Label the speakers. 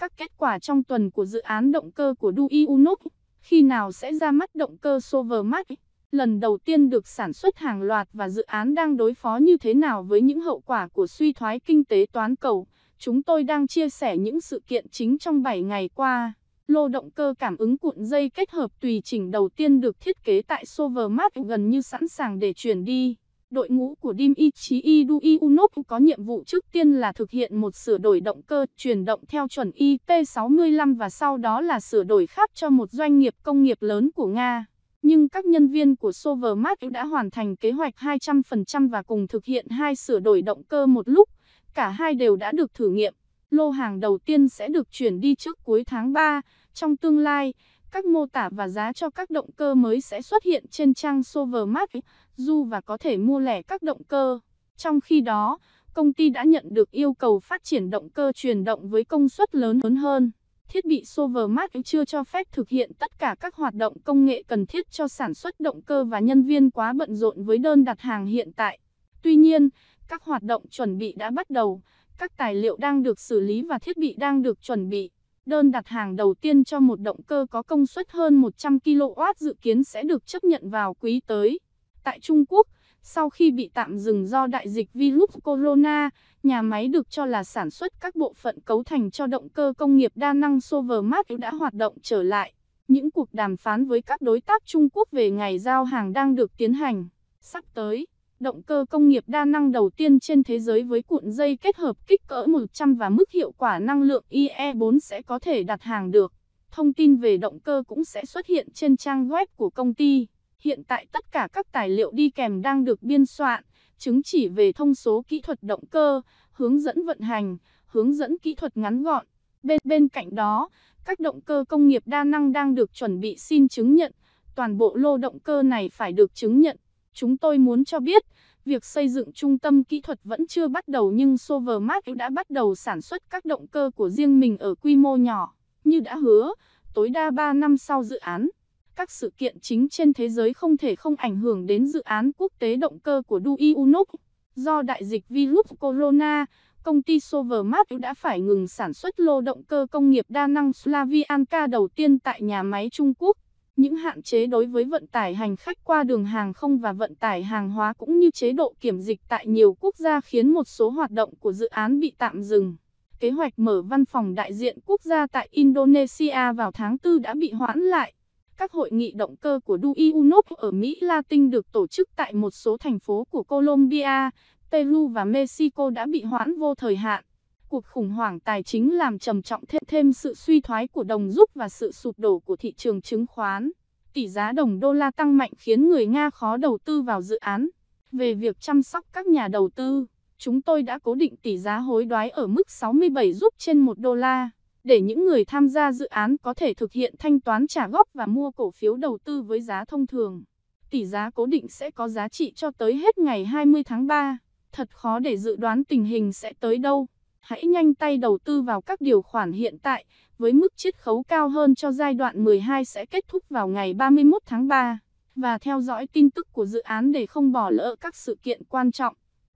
Speaker 1: các kết quả trong tuần của dự án động cơ của Duinux, khi nào sẽ ra mắt động cơ Sovermax, lần đầu tiên được sản xuất hàng loạt và dự án đang đối phó như thế nào với những hậu quả của suy thoái kinh tế toàn cầu. Chúng tôi đang chia sẻ những sự kiện chính trong 7 ngày qua. Lô động cơ cảm ứng cuộn dây kết hợp tùy chỉnh đầu tiên được thiết kế tại Sovermax gần như sẵn sàng để chuyển đi đội ngũ của Dim Ichi Idui Unop có nhiệm vụ trước tiên là thực hiện một sửa đổi động cơ chuyển động theo chuẩn IP65 và sau đó là sửa đổi khác cho một doanh nghiệp công nghiệp lớn của Nga. Nhưng các nhân viên của Sovermat đã hoàn thành kế hoạch 200% và cùng thực hiện hai sửa đổi động cơ một lúc, cả hai đều đã được thử nghiệm. Lô hàng đầu tiên sẽ được chuyển đi trước cuối tháng 3, trong tương lai, các mô tả và giá cho các động cơ mới sẽ xuất hiện trên trang Sovermart, du và có thể mua lẻ các động cơ. Trong khi đó, công ty đã nhận được yêu cầu phát triển động cơ truyền động với công suất lớn hơn hơn. Thiết bị Sovermart chưa cho phép thực hiện tất cả các hoạt động công nghệ cần thiết cho sản xuất động cơ và nhân viên quá bận rộn với đơn đặt hàng hiện tại. Tuy nhiên, các hoạt động chuẩn bị đã bắt đầu, các tài liệu đang được xử lý và thiết bị đang được chuẩn bị. Đơn đặt hàng đầu tiên cho một động cơ có công suất hơn 100 kW dự kiến sẽ được chấp nhận vào quý tới. Tại Trung Quốc, sau khi bị tạm dừng do đại dịch virus corona, nhà máy được cho là sản xuất các bộ phận cấu thành cho động cơ công nghiệp đa năng Sovermat đã hoạt động trở lại. Những cuộc đàm phán với các đối tác Trung Quốc về ngày giao hàng đang được tiến hành. Sắp tới, động cơ công nghiệp đa năng đầu tiên trên thế giới với cuộn dây kết hợp kích cỡ 100 và mức hiệu quả năng lượng IE4 sẽ có thể đặt hàng được. Thông tin về động cơ cũng sẽ xuất hiện trên trang web của công ty. Hiện tại tất cả các tài liệu đi kèm đang được biên soạn, chứng chỉ về thông số kỹ thuật động cơ, hướng dẫn vận hành, hướng dẫn kỹ thuật ngắn gọn. Bên, bên cạnh đó, các động cơ công nghiệp đa năng đang được chuẩn bị xin chứng nhận. Toàn bộ lô động cơ này phải được chứng nhận chúng tôi muốn cho biết, việc xây dựng trung tâm kỹ thuật vẫn chưa bắt đầu nhưng Sovermark đã bắt đầu sản xuất các động cơ của riêng mình ở quy mô nhỏ, như đã hứa, tối đa 3 năm sau dự án. Các sự kiện chính trên thế giới không thể không ảnh hưởng đến dự án quốc tế động cơ của Dui Unuk. Do đại dịch virus corona, công ty Sovermart đã phải ngừng sản xuất lô động cơ công nghiệp đa năng Slavianka đầu tiên tại nhà máy Trung Quốc. Những hạn chế đối với vận tải hành khách qua đường hàng không và vận tải hàng hóa cũng như chế độ kiểm dịch tại nhiều quốc gia khiến một số hoạt động của dự án bị tạm dừng. Kế hoạch mở văn phòng đại diện quốc gia tại Indonesia vào tháng 4 đã bị hoãn lại. Các hội nghị động cơ của DUI UNOP ở Mỹ Latin được tổ chức tại một số thành phố của Colombia, Peru và Mexico đã bị hoãn vô thời hạn. Cuộc khủng hoảng tài chính làm trầm trọng thêm, thêm sự suy thoái của đồng rúp và sự sụp đổ của thị trường chứng khoán. Tỷ giá đồng đô la tăng mạnh khiến người Nga khó đầu tư vào dự án. Về việc chăm sóc các nhà đầu tư, chúng tôi đã cố định tỷ giá hối đoái ở mức 67 rúp trên 1 đô la, để những người tham gia dự án có thể thực hiện thanh toán trả góp và mua cổ phiếu đầu tư với giá thông thường. Tỷ giá cố định sẽ có giá trị cho tới hết ngày 20 tháng 3. Thật khó để dự đoán tình hình sẽ tới đâu. Hãy nhanh tay đầu tư vào các điều khoản hiện tại, với mức chiết khấu cao hơn cho giai đoạn 12 sẽ kết thúc vào ngày 31 tháng 3, và theo dõi tin tức của dự án để không bỏ lỡ các sự kiện quan trọng.